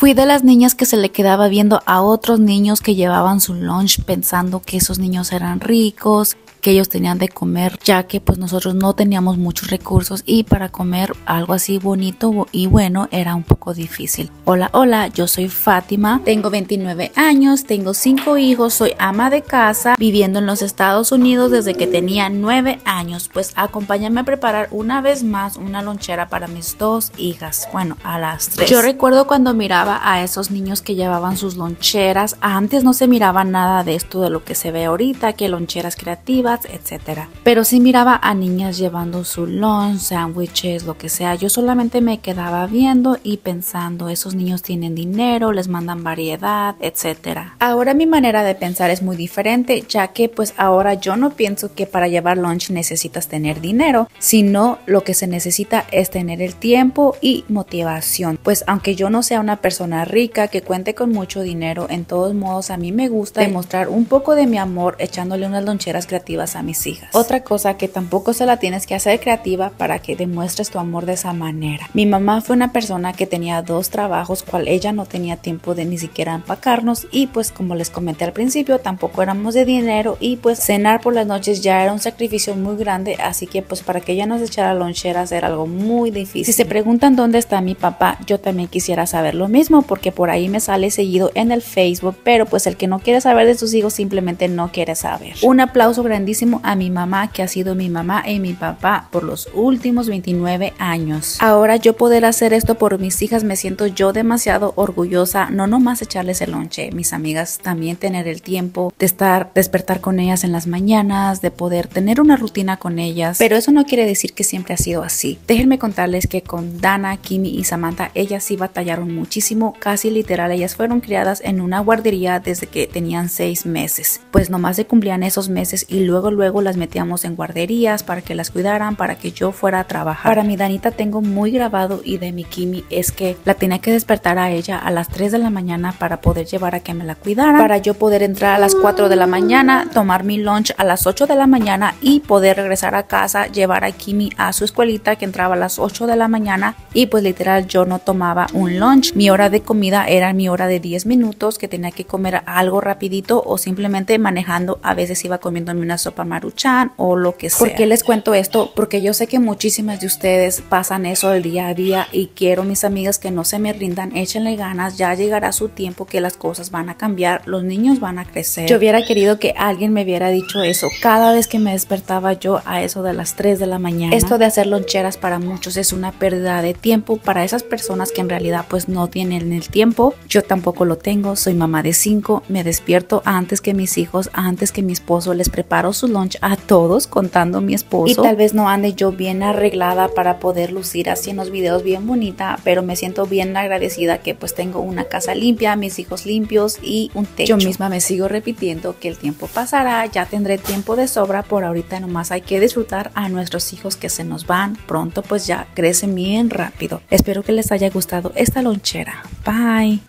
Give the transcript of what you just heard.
Fui de las niñas que se le quedaba viendo a otros niños que llevaban su lunch pensando que esos niños eran ricos que ellos tenían de comer, ya que pues nosotros no teníamos muchos recursos y para comer algo así bonito y bueno era un poco difícil. Hola, hola, yo soy Fátima, tengo 29 años, tengo 5 hijos, soy ama de casa, viviendo en los Estados Unidos desde que tenía 9 años, pues acompáñame a preparar una vez más una lonchera para mis dos hijas, bueno, a las tres. Yo recuerdo cuando miraba a esos niños que llevaban sus loncheras, antes no se miraba nada de esto de lo que se ve ahorita, que loncheras creativas, etcétera, Pero si miraba a niñas llevando su lunch, sándwiches, lo que sea. Yo solamente me quedaba viendo y pensando, esos niños tienen dinero, les mandan variedad, etc. Ahora mi manera de pensar es muy diferente, ya que pues ahora yo no pienso que para llevar lunch necesitas tener dinero, sino lo que se necesita es tener el tiempo y motivación. Pues aunque yo no sea una persona rica que cuente con mucho dinero, en todos modos a mí me gusta demostrar un poco de mi amor echándole unas loncheras creativas a mis hijas. Otra cosa que tampoco se la tienes que hacer creativa para que demuestres tu amor de esa manera. Mi mamá fue una persona que tenía dos trabajos, cual ella no tenía tiempo de ni siquiera empacarnos y pues como les comenté al principio, tampoco éramos de dinero y pues cenar por las noches ya era un sacrificio muy grande, así que pues para que ella nos echara loncheras era algo muy difícil. Si se preguntan dónde está mi papá, yo también quisiera saber lo mismo porque por ahí me sale seguido en el Facebook, pero pues el que no quiere saber de sus hijos simplemente no quiere saber. Un aplauso grande a mi mamá, que ha sido mi mamá y mi papá por los últimos 29 años. Ahora yo poder hacer esto por mis hijas me siento yo demasiado orgullosa, no nomás echarles el lonche, mis amigas, también tener el tiempo de estar, despertar con ellas en las mañanas, de poder tener una rutina con ellas. Pero eso no quiere decir que siempre ha sido así. Déjenme contarles que con Dana, Kimi y Samantha, ellas sí batallaron muchísimo, casi literal, ellas fueron criadas en una guardería desde que tenían seis meses. Pues nomás se cumplían esos meses y luego luego las metíamos en guarderías para que las cuidaran, para que yo fuera a trabajar. Para mi Danita tengo muy grabado y de mi Kimi es que la tenía que despertar a ella a las 3 de la mañana para poder llevar a que me la cuidara para yo poder entrar a las 4 de la mañana, tomar mi lunch a las 8 de la mañana y poder regresar a casa, llevar a Kimi a su escuelita que entraba a las 8 de la mañana y pues literal yo no tomaba un lunch. Mi hora de comida era mi hora de 10 minutos que tenía que comer algo rapidito o simplemente manejando a veces iba comiéndome unas para maruchan o lo que sea. ¿Por qué les cuento esto? Porque yo sé que muchísimas de ustedes pasan eso el día a día y quiero mis amigas que no se me rindan, échenle ganas, ya llegará su tiempo que las cosas van a cambiar, los niños van a crecer. Yo hubiera querido que alguien me hubiera dicho eso cada vez que me despertaba yo a eso de las 3 de la mañana. Esto de hacer loncheras para muchos es una pérdida de tiempo para esas personas que en realidad pues no tienen el tiempo. Yo tampoco lo tengo, soy mamá de 5, me despierto antes que mis hijos, antes que mi esposo, les preparo su lunch a todos, contando mi esposo. Y tal vez no ande yo bien arreglada para poder lucir así en los videos bien bonita, pero me siento bien agradecida que pues tengo una casa limpia, mis hijos limpios y un techo. Yo misma me sigo repitiendo que el tiempo pasará, ya tendré tiempo de sobra, por ahorita nomás hay que disfrutar a nuestros hijos que se nos van pronto, pues ya crecen bien rápido. Espero que les haya gustado esta lonchera. Bye.